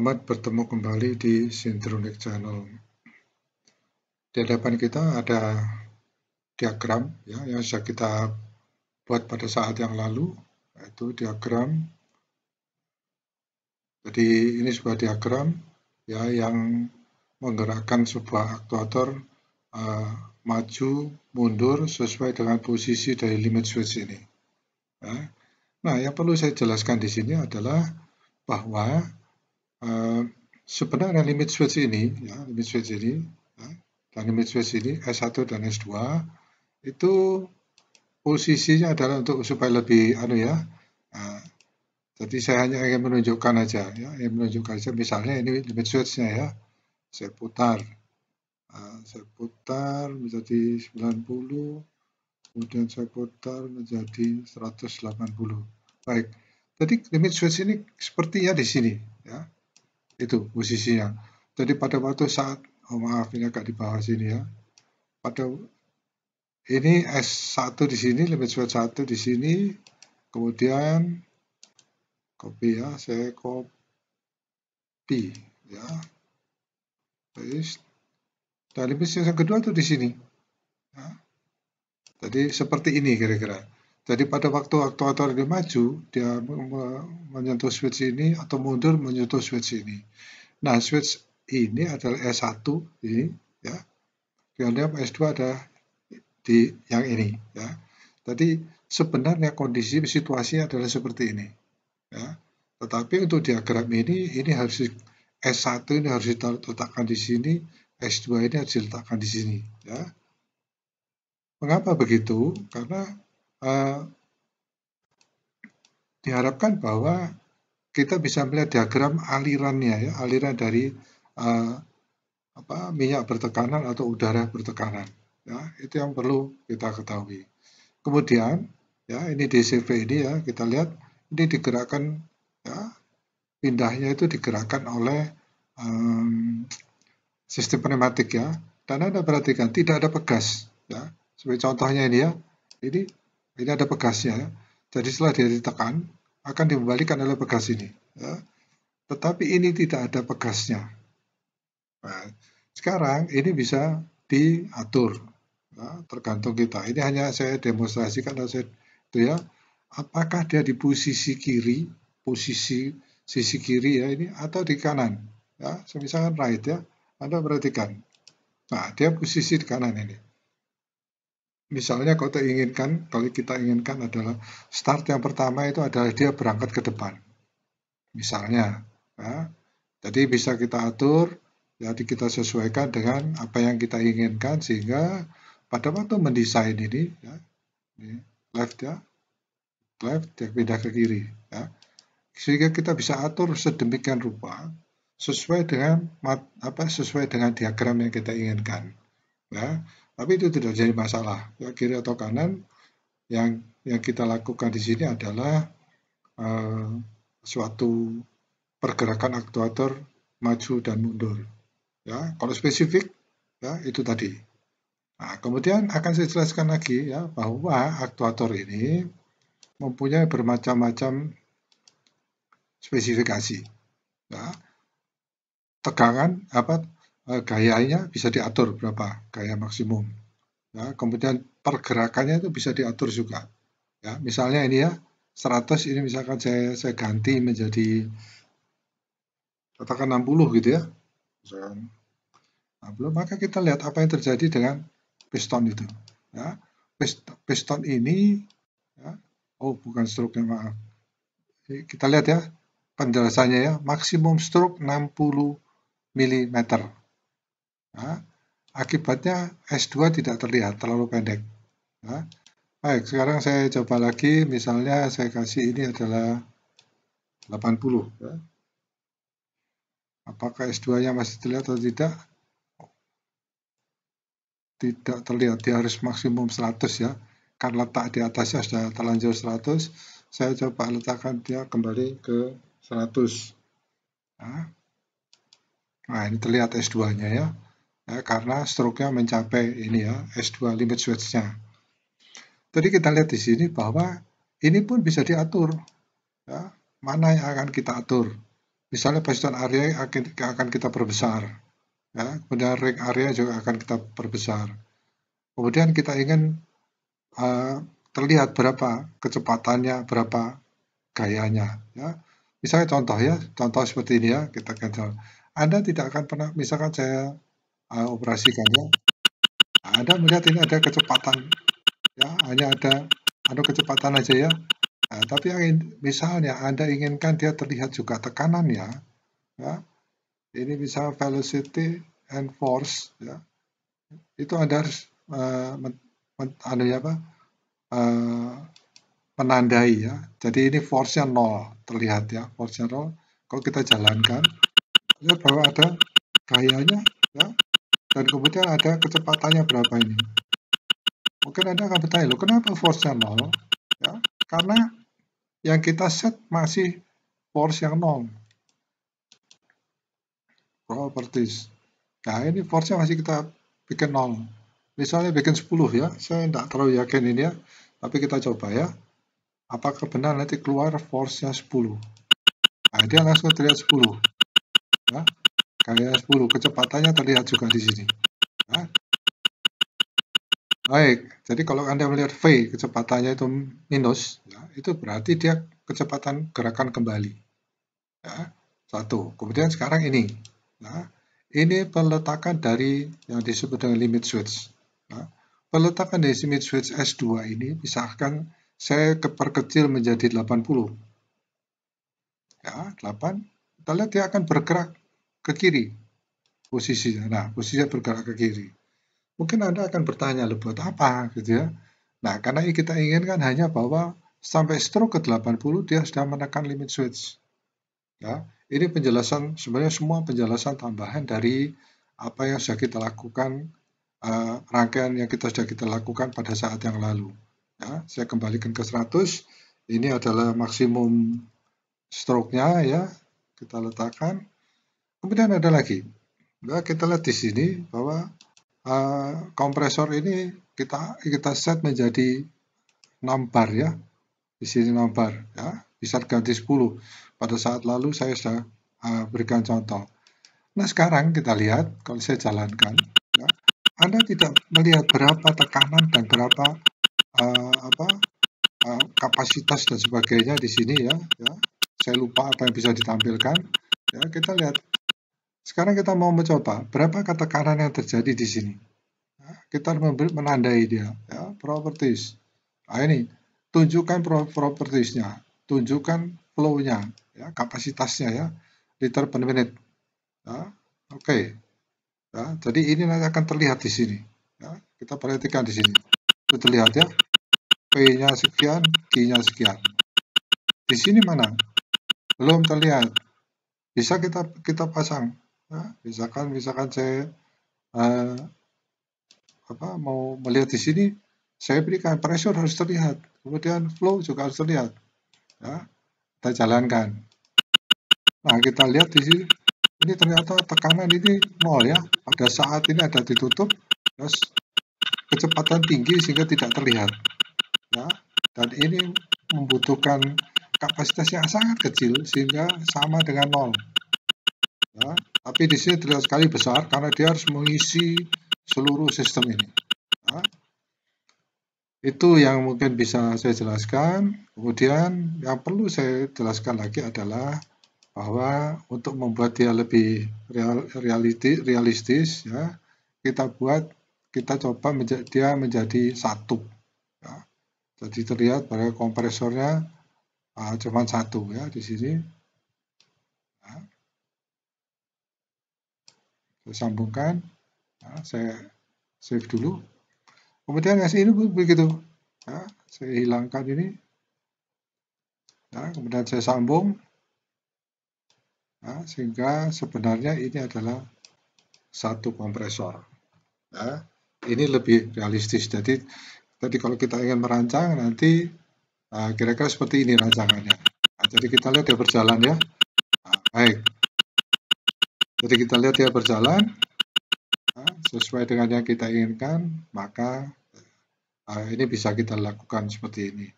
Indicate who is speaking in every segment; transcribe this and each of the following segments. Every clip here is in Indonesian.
Speaker 1: Selamat bertemu kembali di Sintronik Channel. Di hadapan kita ada diagram ya, yang sudah kita buat pada saat yang lalu, yaitu diagram. Jadi ini sebuah diagram ya yang menggerakkan sebuah aktuator uh, maju mundur sesuai dengan posisi dari limit switch ini. Ya. Nah, yang perlu saya jelaskan di sini adalah bahwa Eh, sebenarnya limit switch ini, ya, limit switch ini, ya, dan limit switch ini S1 dan S2 itu posisinya adalah untuk supaya lebih anu ya. Uh, jadi saya hanya ingin menunjukkan aja ya, ingin menunjukkan aja misalnya ini limit switch-nya ya. Saya putar. Uh, saya putar menjadi 90 kemudian saya putar menjadi 180. Baik. Jadi limit switch ini seperti ya di sini itu posisinya. Jadi pada waktu saat, oh maaf ini agak di bawah sini ya, pada ini S1 di sini, limit sweat 1 di sini, kemudian copy ya, saya copy ya. Terus, dan limit yang kedua itu di sini. Ya. Jadi seperti ini kira-kira. Jadi pada waktu aktuator ini maju, dia menyentuh switch ini atau mundur menyentuh switch ini. Nah, switch ini adalah S1 ini ya. Kemudian S2 ada di yang ini ya. Tadi sebenarnya kondisi situasi adalah seperti ini ya. Tetapi untuk diagram ini ini harus S1 ini harus diletakkan di sini, S2 ini harus diletakkan di sini ya. Mengapa begitu? Karena Eh, diharapkan bahwa kita bisa melihat diagram alirannya ya aliran dari uh, apa, minyak bertekanan atau udara bertekanan ya itu yang perlu kita ketahui kemudian ya ini DCV ini ya kita lihat ini digerakkan ya pindahnya itu digerakkan oleh um, sistem pneumatik ya dan anda perhatikan tidak ada pegas ya sebagai contohnya ini ya ini ini ada pegasnya. Jadi setelah dia ditekan, akan dikembalikan oleh pegas ini. Ya. Tetapi ini tidak ada pegasnya. Nah, sekarang ini bisa diatur. Ya, tergantung kita. Ini hanya saya demonstrasikan atau saya itu ya. Apakah dia di posisi kiri, posisi sisi kiri ya ini atau di kanan ya. Misalkan right ya. Anda perhatikan. Nah, dia posisi di kanan ini misalnya kalau inginkan, kalau kita inginkan adalah start yang pertama itu adalah dia berangkat ke depan. Misalnya, ya. jadi bisa kita atur, jadi kita sesuaikan dengan apa yang kita inginkan sehingga pada waktu mendesain ini, ya, ini left ya, left dia pindah ke kiri, ya. sehingga kita bisa atur sedemikian rupa sesuai dengan apa sesuai dengan diagram yang kita inginkan, ya tapi itu tidak jadi masalah. Ya, kiri atau kanan, yang yang kita lakukan di sini adalah uh, suatu pergerakan aktuator maju dan mundur. Ya, kalau spesifik, ya itu tadi. Nah, kemudian akan saya jelaskan lagi ya bahwa aktuator ini mempunyai bermacam-macam spesifikasi. Ya. Tegangan apa Eh, gayanya bisa diatur berapa gaya maksimum. Ya, kemudian pergerakannya itu bisa diatur juga. Ya, misalnya ini ya 100 ini misalkan saya saya ganti menjadi katakan 60 gitu ya. Misalkan 60, nah, maka kita lihat apa yang terjadi dengan piston itu. Ya, piston ini ya, oh bukan stroke yang maaf. Kita lihat ya penjelasannya ya maksimum stroke 60 mm Nah, akibatnya S2 tidak terlihat, terlalu pendek. Nah, baik, sekarang saya coba lagi, misalnya saya kasih ini adalah 80. Ya. Apakah S2-nya masih terlihat atau tidak? Tidak terlihat, dia harus maksimum 100 ya. Karena letak di atasnya sudah terlanjur 100, saya coba letakkan dia kembali ke 100. Nah, nah ini terlihat S2-nya ya ya, karena stroke-nya mencapai ini ya S2 limit switch-nya. Jadi kita lihat di sini bahwa ini pun bisa diatur, ya, mana yang akan kita atur. Misalnya piston area akan, akan kita perbesar, ya, kemudian ring area juga akan kita perbesar. Kemudian kita ingin uh, terlihat berapa kecepatannya, berapa gayanya, ya. Misalnya contoh ya, contoh seperti ini ya, kita cancel. Anda tidak akan pernah, misalkan saya uh, ah, operasikannya anda melihat ini ada kecepatan ya hanya ada ada kecepatan aja ya nah, tapi yang misalnya anda inginkan dia terlihat juga tekanannya ya ini bisa velocity and force ya itu anda harus uh, men, men, ada anu ya apa uh, menandai ya jadi ini force-nya nol terlihat ya force-nya nol kalau kita jalankan lihat bahwa ada gayanya ya dan kemudian ada kecepatannya berapa ini. Mungkin Anda akan bertanya, loh kenapa force-nya nol? Ya, karena yang kita set masih force yang nol. Properties. Nah, ini force-nya masih kita bikin nol. Misalnya bikin 10 ya, saya tidak terlalu yakin ini ya, tapi kita coba ya. Apakah benar nanti keluar force-nya 10? Nah, dia langsung terlihat 10. Ya, kayak 10 kecepatannya terlihat juga di sini nah. baik jadi kalau anda melihat V kecepatannya itu minus ya, itu berarti dia kecepatan gerakan kembali ya, satu kemudian sekarang ini nah, ini peletakan dari yang disebut dengan limit switch nah, peletakan dari limit switch S2 ini misalkan saya keperkecil menjadi 80 ya 8 kita lihat dia akan bergerak ke kiri posisinya. Nah, posisinya bergerak ke kiri. Mungkin Anda akan bertanya, lo buat apa gitu ya? Nah, karena kita inginkan hanya bahwa sampai stroke ke 80 dia sudah menekan limit switch. Ya, ini penjelasan sebenarnya semua penjelasan tambahan dari apa yang sudah kita lakukan uh, rangkaian yang kita sudah kita lakukan pada saat yang lalu. Ya, saya kembalikan ke 100. Ini adalah maksimum stroke-nya ya. Kita letakkan Kemudian ada lagi, nah, kita lihat di sini bahwa uh, kompresor ini kita kita set menjadi 6 bar ya, di sini 6 bar ya, bisa ganti 10. Pada saat lalu saya sudah uh, berikan contoh. Nah sekarang kita lihat kalau saya jalankan, ya, Anda tidak melihat berapa tekanan dan berapa uh, apa uh, kapasitas dan sebagainya di sini ya, ya. Saya lupa apa yang bisa ditampilkan. Ya kita lihat sekarang kita mau mencoba, berapa ketekanan yang terjadi di sini? Ya, kita menandai dia, ya, properties. Nah, ini, tunjukkan propertiesnya, tunjukkan flow-nya, ya, kapasitasnya ya, liter per menit. Ya, Oke, okay. ya, jadi ini nanti akan terlihat di sini. Ya, kita perhatikan di sini, itu terlihat ya, P-nya sekian, g nya sekian. Di sini mana? Belum terlihat. Bisa kita kita pasang Nah, misalkan misalkan saya uh, apa mau melihat di sini, saya berikan pressure harus terlihat, kemudian flow juga harus terlihat. Ya, kita jalankan. Nah, kita lihat di sini ini ternyata tekanan ini nol ya. Pada saat ini ada ditutup, terus kecepatan tinggi sehingga tidak terlihat. Ya, dan ini membutuhkan kapasitas yang sangat kecil sehingga sama dengan nol ya, tapi di sini terlihat sekali besar karena dia harus mengisi seluruh sistem ini ya. itu yang mungkin bisa saya jelaskan kemudian yang perlu saya jelaskan lagi adalah bahwa untuk membuat dia lebih real, realistis ya kita buat kita coba menja dia menjadi satu ya. jadi terlihat pada kompresornya uh, ah, cuma satu ya di sini ya sambungkan nah, saya save dulu kemudian yang ini begitu nah, saya hilangkan ini nah, kemudian saya sambung nah, sehingga sebenarnya ini adalah satu kompresor nah, ini lebih realistis jadi tadi kalau kita ingin merancang nanti eh, kira-kira uh, seperti ini rancangannya nah, jadi kita lihat dia berjalan ya nah, baik jadi kita lihat dia berjalan nah, sesuai dengan yang kita inginkan, maka nah, ini bisa kita lakukan seperti ini.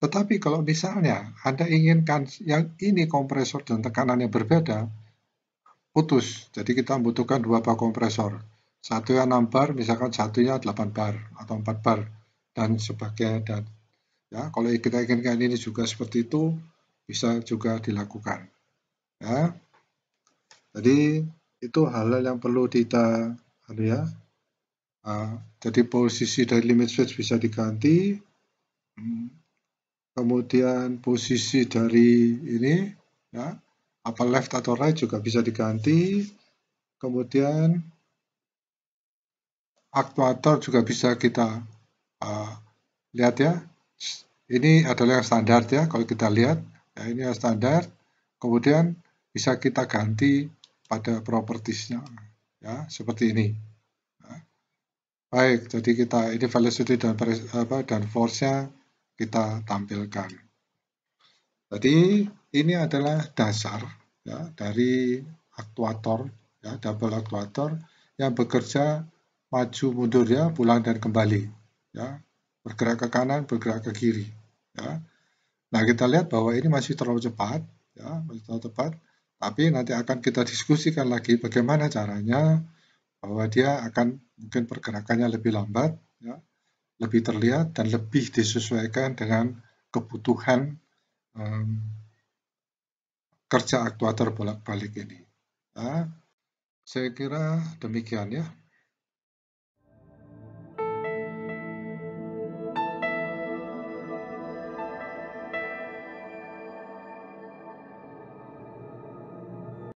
Speaker 1: Tetapi kalau misalnya Anda inginkan yang ini kompresor dan tekanannya berbeda, putus. Jadi kita membutuhkan dua bak kompresor. Satu yang 6 bar, misalkan satunya 8 bar atau 4 bar dan sebagainya dan ya kalau kita inginkan ini juga seperti itu bisa juga dilakukan. Ya. Jadi itu hal-hal yang perlu kita lihat. Anu ya. Uh, jadi posisi dari limit switch bisa diganti. Hmm. Kemudian posisi dari ini ya, apa left atau right juga bisa diganti. Kemudian aktuator juga bisa kita uh, lihat ya. Ini adalah yang standar ya kalau kita lihat. Ya, ini yang standar. Kemudian bisa kita ganti pada propertiesnya ya seperti ini ya. baik jadi kita ini velocity dan apa dan force-nya kita tampilkan jadi ini adalah dasar ya dari aktuator ya double aktuator yang bekerja maju mundur ya pulang dan kembali ya bergerak ke kanan bergerak ke kiri ya nah kita lihat bahwa ini masih terlalu cepat ya masih terlalu cepat tapi nanti akan kita diskusikan lagi bagaimana caranya bahwa dia akan mungkin pergerakannya lebih lambat, ya, lebih terlihat dan lebih disesuaikan dengan kebutuhan um, kerja aktuator bolak-balik ini. Ya. Saya kira demikian ya.